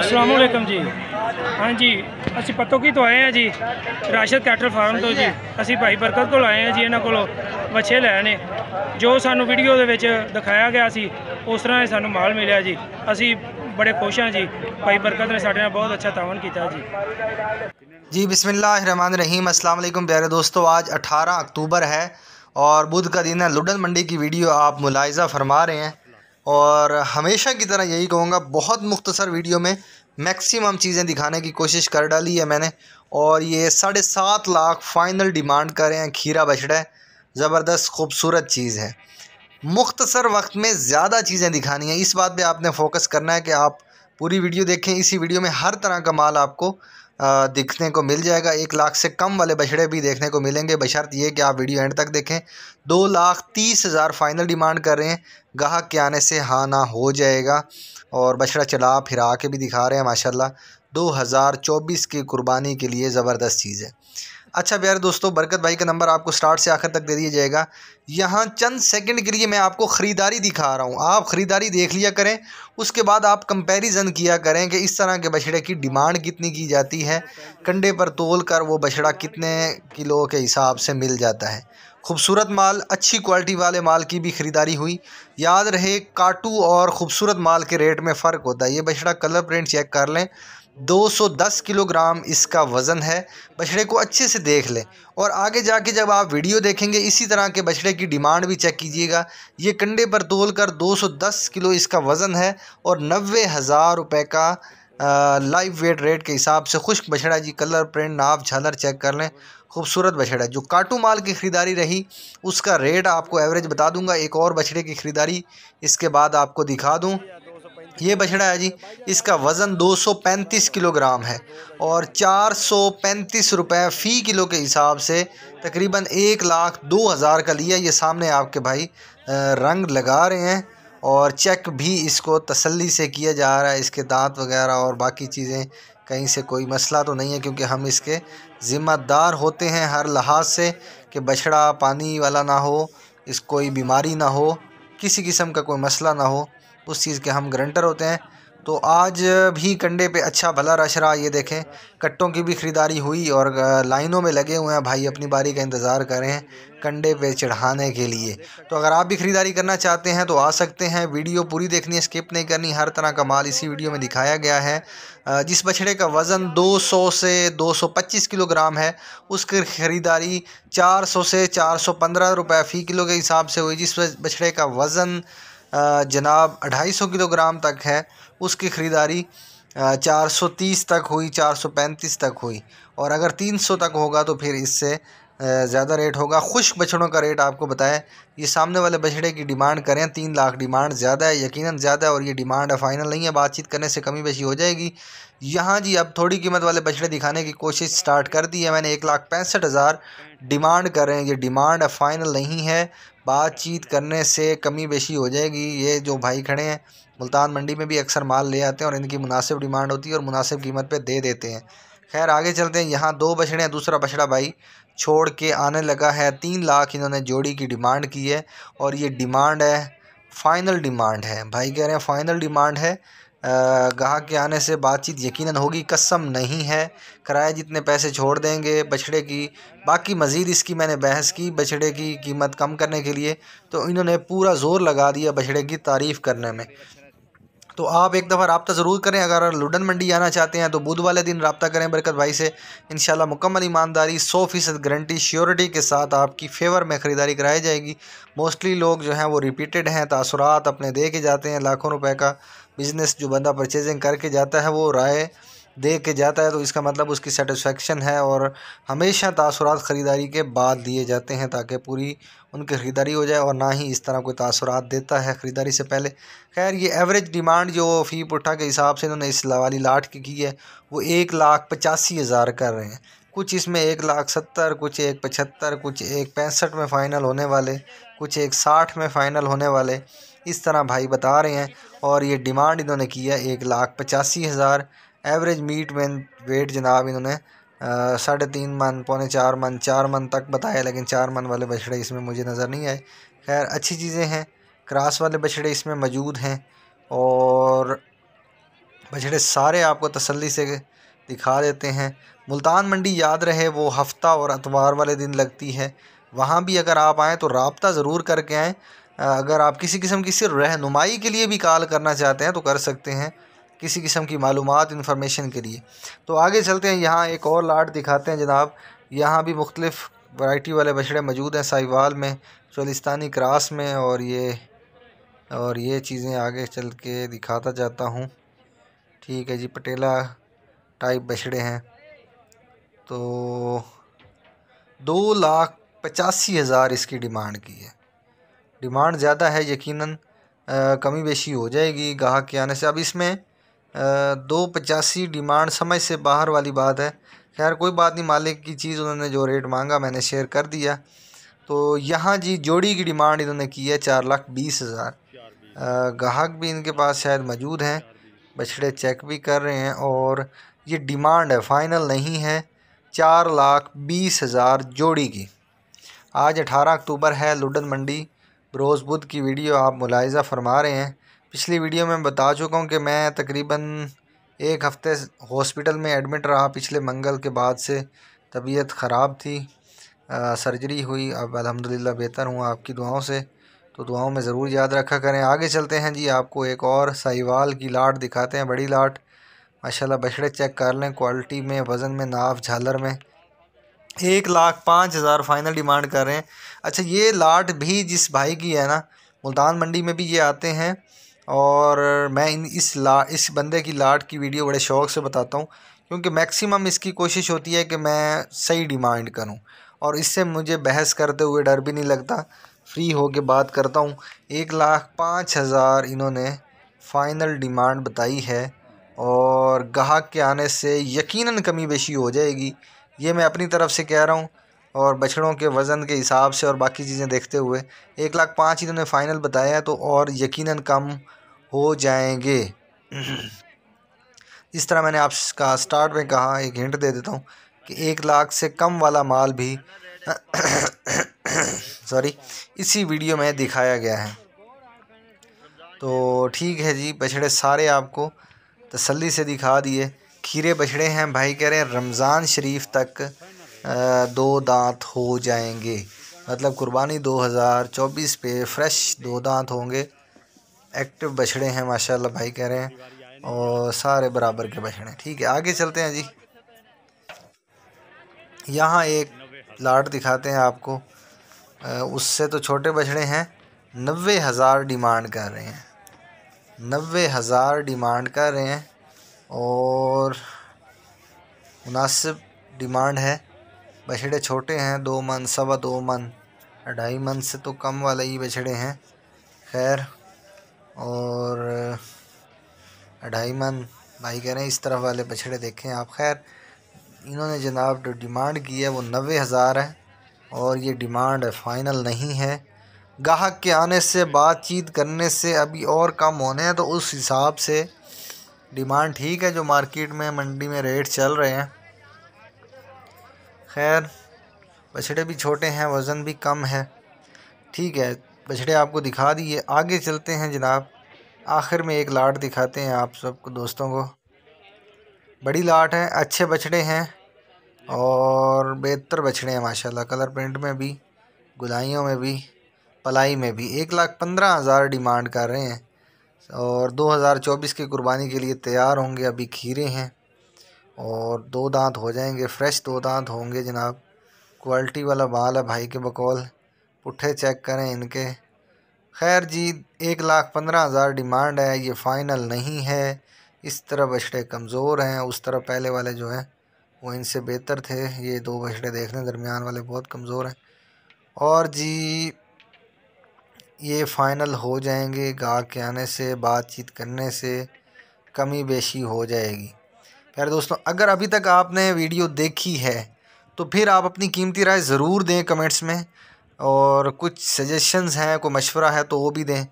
ਅਸਲਾਮੁਅਲੈਕਮ ਜੀ ਹਾਂਜੀ ਅਸੀਂ ਪਤੋ ਕੀ ਤੋਂ ਆਏ ਆ ਜੀ ਰਾਸ਼ਦ ਕੈਟਲ ਫਾਰਮ ਤੋਂ ਜੀ ਅਸੀਂ ਭਾਈ ਬਰਕਤ ਕੋਲ ਆਏ ਆ ਜੀ ਇਹਨਾਂ ਕੋਲੋਂ ਬੱਚੇ ਲੈ ਨੇ ਜੋ ਸਾਨੂੰ ਵੀਡੀਓ ਦੇ ਵਿੱਚ ਦਿਖਾਇਆ ਗਿਆ ਸੀ ਉਸ ਤਰ੍ਹਾਂ ਹੀ ਸਾਨੂੰ ਮਾਲ ਮਿਲਿਆ ਜੀ ਅਸੀਂ ਬੜੇ ਖੁਸ਼ ਹਾਂ ਜੀ ਭਾਈ ਬਰਕਤ ਨੇ ਸਾਡੇ ਨਾਲ ਬਹੁਤ ਅੱਛਾ ਤਾਵਨ ਕੀਤਾ ਜੀ जी बिसमान रहीम अल्लाम प्यारे दोस्तों आज 18 अक्टूबर है और बुध का दिन है लुडन मंडी की वीडियो आप मुलायजा फरमा रहे हैं और हमेशा की तरह यही कहूँगा बहुत मुख्तसर वीडियो में मैक्सिमम चीज़ें दिखाने की कोशिश कर डाली है मैंने और ये साढ़े सात लाख फाइनल डिमांड करें हैं खीरा बछड़ा है ज़बरदस्त खूबसूरत चीज़ है मुख्तसर वक्त में ज़्यादा चीज़ें दिखानी है इस बात पे आपने फोकस करना है कि आप पूरी वीडियो देखें इसी वीडियो में हर तरह का माल आपको दिखने को मिल जाएगा एक लाख से कम वाले बछड़े भी देखने को मिलेंगे बशर्त ये कि आप वीडियो एंड तक देखें दो लाख तीस हज़ार फाइनल डिमांड कर रहे हैं गाहक के आने से हाँ ना हो जाएगा और बछड़ा चला फिरा के भी दिखा रहे हैं माशाल्लाह चौबीस की कुर्बानी के लिए ज़बरदस्त चीज़ है अच्छा प्यारे दोस्तों बरकत भाई का नंबर आपको स्टार्ट से आखिर तक दे दिया जाएगा यहाँ चंद सेकंड के लिए मैं आपको ख़रीदारी दिखा रहा हूँ आप ख़रीदारी देख लिया करें उसके बाद आप कंपैरिजन किया करें कि इस तरह के बछड़े की डिमांड कितनी की जाती है कंडे पर तोल कर वो बछड़ा कितने किलो के हिसाब से मिल जाता है खूबसूरत माल अच्छी क्वालिटी वाले माल की भी ख़रीदारी हुई याद रहे काटू और ख़ूबसूरत माल के रेट में फ़र्क होता है ये बछड़ा कलर प्रिंट चेक कर लें 210 किलोग्राम इसका वज़न है बछड़े को अच्छे से देख लें और आगे जाके जब आप वीडियो देखेंगे इसी तरह के बछड़े की डिमांड भी चेक कीजिएगा ये कंडे पर तोल कर 210 किलो इसका वज़न है और नबे हज़ार रुपये का लाइव वेट रेट के हिसाब से खुश्क बछड़ा जी कलर प्रिंट नाप झालर चेक कर लें खूबसूरत बछड़ा जो काटू माल की ख़रीदारी रही उसका रेट आपको एवरेज बता दूंगा एक और बछड़े की ख़रीदारी इसके बाद आपको दिखा दूँ ये बछड़ा है जी इसका वज़न 235 किलोग्राम है और चार सौ पैंतीस रुपये फ़ी किलो के हिसाब से तकरीबन एक लाख दो हज़ार का लिया ये सामने आपके भाई रंग लगा रहे हैं और चेक भी इसको तसल्ली से किया जा रहा है इसके दांत वगैरह और बाकी चीज़ें कहीं से कोई मसला तो नहीं है क्योंकि हम इसके ज़िम्मेदार होते हैं हर लिहाज से कि बछड़ा पानी वाला ना हो इस कोई बीमारी ना हो किसी किस्म का कोई मसला ना हो उस चीज़ के हम ग्रंटर होते हैं तो आज भी कंडे पे अच्छा भला रश रहा ये देखें कट्टों की भी ख़रीदारी हुई और लाइनों में लगे हुए हैं भाई अपनी बारी का इंतज़ार करें कंडे पे चढ़ाने के लिए तो अगर आप भी ख़रीदारी करना चाहते हैं तो आ सकते हैं वीडियो पूरी देखनी है स्किप नहीं करनी हर तरह का माल इसी वीडियो में दिखाया गया है जिस बछड़े का वज़न 200 से 225 किलोग्राम है उसकी ख़रीदारी 400 से 415 रुपए फ़ी किलो के हिसाब से हुई जिस बछड़े का वज़न जनाब ढाई सौ किलोग्राम तक है उसकी ख़रीदारी चार सौ तीस तक हुई चार सौ पैंतीस तक हुई और अगर तीन सौ तक होगा तो फिर इससे ज़्यादा रेट होगा खुश्क बछड़ों का रेट आपको बताएं ये सामने वाले बछड़े की डिमांड करें तीन लाख डिमांड ज़्यादा है यकीनन ज़्यादा है और ये डिमांड है फाइनल नहीं है बातचीत करने से कमी बेशी हो जाएगी यहाँ जी अब थोड़ी कीमत वाले बछड़े दिखाने की कोशिश स्टार्ट कर दी है मैंने एक लाख पैंसठ हज़ार डिमांड करें ये डिमांड है फाइनल नहीं है बातचीत करने से कमी बेशी हो जाएगी ये जो भाई खड़े हैं मुल्तान मंडी में भी अक्सर माल ले आते हैं और इनकी मुनासिब डिमांड होती है और मुनासिब कीमत पर दे देते हैं खैर आगे चलते हैं यहाँ दो बछड़े हैं दूसरा बछड़ा भाई छोड़ के आने लगा है तीन लाख इन्होंने जोड़ी की डिमांड की है और ये डिमांड है फाइनल डिमांड है भाई कह रहे हैं फाइनल डिमांड है गाहक के आने से बातचीत यकीनन होगी कसम नहीं है किराया जितने पैसे छोड़ देंगे बछड़े की बाकी मज़ीद इसकी मैंने बहस की बछड़े की कीमत कम करने के लिए तो इन्होंने पूरा ज़ोर लगा दिया बछड़े की तारीफ़ करने में तो आप एक दफ़ा रबता ज़रूर करें अगर लुडन मंडी आना चाहते हैं तो बुध वाले दिन रबता करें बरकत भाई से इन मुकम्मल ईमानदारी सौ फ़ीसद गारंटी श्योरिटी के साथ आपकी फेवर में ख़रीदारी कराई जाएगी मोस्टली लोग जो हैं वो रिपीटेड हैं तासरात अपने दे के जाते हैं लाखों रुपए का बिज़नेस जो बंदा परचेजिंग करके जाता है वो राय दे के जाता है तो इसका मतलब उसकी सेटिसफेक्शन है और हमेशा तासरात ख़रीदारी के बाद दिए जाते हैं ताकि पूरी उनकी ख़रीदारी हो जाए और ना ही इस तरह कोई तसरत देता है ख़रीदारी से पहले खैर ये एवरेज डिमांड जो फी पुट्ठा के हिसाब से इन्होंने इस वाली लाट की की है वो एक लाख पचासी हज़ार कर रहे हैं कुछ इसमें एक लाख सत्तर कुछ एक पचहत्तर कुछ एक पैंसठ में फ़ाइनल होने वाले कुछ एक साठ में फ़ाइनल होने वाले इस तरह भाई बता रहे हैं और ये डिमांड इन्होंने की है एक लाख पचासी हज़ार एवरेज मीट मैन वेट जनाब इन्होंने साढ़े तीन मन पौने चार मन चार मन तक बताया लेकिन चार मन वाले बछड़े इसमें मुझे नज़र नहीं आए खैर अच्छी चीज़ें हैं क्रास वाले बछड़े इसमें मौजूद हैं और बछड़े सारे आपको तसल्ली से दिखा देते हैं मुल्तान मंडी याद रहे वो हफ्ता और अतवार वाले दिन लगती है वहाँ भी अगर आप आएँ तो रबता ज़रूर करके आएँ अगर आप किसी किस्म की सिर्फ रहनुमाई के लिए भी कॉल करना चाहते हैं तो कर सकते हैं किसी किस्म की मालूम इन्फॉर्मेशन के लिए तो आगे चलते हैं यहाँ एक और लाट दिखाते हैं जनाब यहाँ भी मुख्तलिफ़ वाइटी वाले बछड़े मौजूद हैं साहिवाल में चोलिस्तानी क्रास में और ये और ये चीज़ें आगे चल के दिखाता जाता हूँ ठीक है जी पटेला टाइप बछड़े हैं तो दो लाख पचासी हज़ार इसकी डिमांड की है डिमांड ज़्यादा है यकीनन आ, कमी बेशी हो जाएगी गाहक के आने से अब इसमें दो पचासी डिमांड समझ से बाहर वाली बात है खैर कोई बात नहीं मालिक की चीज़ उन्होंने जो रेट मांगा मैंने शेयर कर दिया तो यहाँ जी जोड़ी की डिमांड इन्होंने की है चार लाख बीस हज़ार ग्राहक भी इनके पास शायद मौजूद हैं बछड़े चेक भी कर रहे हैं और ये डिमांड है फाइनल नहीं है चार लाख बीस हज़ार जोड़ी की आज अठारह अक्टूबर है लुडन मंडी रोज़ बुद्ध की वीडियो आप मुलायजा फरमा रहे हैं पिछली वीडियो में बता चुका हूँ कि मैं तकरीबन एक हफ़्ते हॉस्पिटल में एडमिट रहा पिछले मंगल के बाद से तबीयत ख़राब थी आ, सर्जरी हुई अब अलहमदिल्ला बेहतर हूँ आपकी दुआओं से तो दुआओं में ज़रूर याद रखा करें आगे चलते हैं जी आपको एक और साहिवाल की लाट दिखाते हैं बड़ी लाट माशाल्लाह बछड़े चेक कर लें क्वालिटी में वज़न में नाफ़ झालर में एक लाख पाँच हज़ार फाइनल डिमांड कर रहे हैं अच्छा ये लाट भी जिस भाई की है ना मुल्तान मंडी में भी ये आते हैं और मैं इन इस ला इस बंदे की लाट की वीडियो बड़े शौक़ से बताता हूँ क्योंकि मैक्सिमम इसकी कोशिश होती है कि मैं सही डिमांड करूँ और इससे मुझे बहस करते हुए डर भी नहीं लगता फ्री हो के बात करता हूँ एक लाख पाँच हज़ार इन्होंने फ़ाइनल डिमांड बताई है और गाहक के आने से यकीनन कमी बेशी हो जाएगी ये मैं अपनी तरफ से कह रहा हूँ और बछड़ों के वज़न के हिसाब से और बाकी चीज़ें देखते हुए एक लाख पाँच इन्होंने फ़ाइनल बताया तो और यकीनन कम हो जाएंगे इस तरह मैंने आपका स्टार्ट में कहा एक हिंट दे देता हूँ कि एक लाख से कम वाला माल भी सॉरी इसी वीडियो में दिखाया गया है तो ठीक है जी बछड़े सारे आपको तसल्ली से दिखा दिए खीरे बछड़े हैं भाई कह रहे हैं रमज़ान शरीफ तक दो दांत हो जाएंगे मतलब कुर्बानी 2024 पे फ्रेश दो दांत होंगे एक्टिव बछड़े हैं माशाल्लाह भाई कह रहे हैं और सारे बराबर के बछड़े हैं ठीक है आगे चलते हैं जी यहाँ एक लाट दिखाते हैं आपको उससे तो छोटे बछड़े हैं नबे हज़ार डिमांड कर रहे हैं नबे हज़ार डिमांड कर रहे हैं और मुनासिब डिमांड है बछड़े छोटे हैं दो मन सवा दो मन ढाई मन से तो कम वाले ही बछड़े हैं खैर और ढाई मन भाई कह रहे हैं इस तरफ वाले बछड़े देखें आप खैर इन्होंने जनाब जो डिमांड की है वो नबे हज़ार है और ये डिमांड फ़ाइनल नहीं है गाहक के आने से बातचीत करने से अभी और कम होने हैं तो उस हिसाब से डिमांड ठीक है जो मार्केट में मंडी में रेट चल रहे हैं खैर बछड़े भी छोटे हैं वज़न भी कम है ठीक है बछड़े आपको दिखा दिए आगे चलते हैं जनाब आखिर में एक लाट दिखाते हैं आप सबको दोस्तों को बड़ी लाट है अच्छे बछड़े हैं और बेहतर बछड़े हैं माशाल्लाह कलर प्रिंट में भी गुलाइयों में भी पलाई में भी एक लाख पंद्रह हज़ार डिमांड कर रहे हैं और दो हज़ार चौबीस की कुर्बानी के लिए तैयार होंगे अभी खीरे हैं और दो दांत हो जाएंगे फ्रेश दो दांत होंगे जनाब क्वालिटी वाला बाल है भाई के बकौल पुट्ठे चेक करें इनके खैर जी एक लाख पंद्रह हज़ार डिमांड है ये फ़ाइनल नहीं है इस तरह बछड़े कमज़ोर हैं उस तरह पहले वाले जो हैं वो इनसे बेहतर थे ये दो बछड़े देख लें दरमियान वाले बहुत कमज़ोर हैं और जी ये फ़ाइनल हो जाएंगे गा के आने से बातचीत करने से कमी बेशी हो जाएगी प्यारे दोस्तों अगर अभी तक आपने वीडियो देखी है तो फिर आप अपनी कीमती राय ज़रूर दें कमेंट्स में और कुछ सजेशंस हैं कोई मशवरा है तो वो भी दें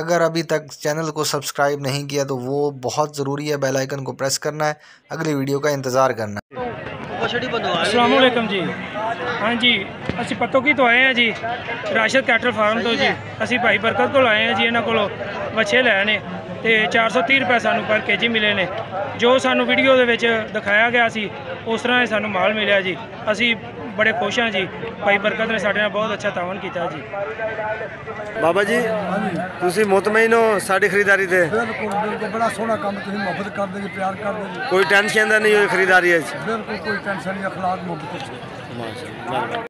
अगर अभी तक चैनल को सब्सक्राइब नहीं किया तो वो बहुत ज़रूरी है बेल आइकन को प्रेस करना है अगली वीडियो का इंतज़ार करना है जी हाँ जी असं ਪਤੋ की तो आए हैं जी राशद कैटल फार्म तो जी असं भाई बरकत को आए हैं जी इन्होंने को बछे लैने ਤੇ 430 ਰੁਪਏ ਸਾਨੂੰ ਪਰ ਕੇਜੀ ਮਿਲੇ ਨੇ ਜੋ ਸਾਨੂੰ ਵੀਡੀਓ ਦੇ ਵਿੱਚ ਦਿਖਾਇਆ ਗਿਆ ਸੀ ਉਸ ਤਰ੍ਹਾਂ ਹੀ ਸਾਨੂੰ ਮਾਲ ਮਿਲਿਆ ਜੀ ਅਸੀਂ ਬੜੇ ਖੁਸ਼ ਹਾਂ ਜੀ ਭਾਈ ਬਰਕਤ ਨੇ ਸਾਡੇ ਨਾਲ ਬਹੁਤ ਅੱਛਾ ਤਾਵਨ ਕੀਤਾ ਜੀ ਬਾਬਾ ਜੀ ਤੁਸੀਂ ਮੁਤਮਈਨ ਹੋ ਸਾਡੀ ਖਰੀਦਾਰੀ ਤੇ ਬਿਲਕੁਲ ਬਿਲਕੁਲ ਬੜਾ ਸੋਹਣਾ ਕੰਮ ਤੁਸੀਂ ਮੁਹੱਬਤ ਕਰਦੇ ਜੀ ਪਿਆਰ ਕਰਦੇ ਜੀ ਕੋਈ ਟੈਨਸ਼ਨ ਦਾ ਨਹੀਂ ਹੋਈ ਖਰੀਦਾਰੀ ਵਿੱਚ ਬਿਲਕੁਲ ਕੋਈ ਟੈਨਸ਼ਨ ਨਹੀਂ ਅਖਲਾਕ ਮੁਹੱਬਤ ਮਾਸ਼ਾਅੱਲਾ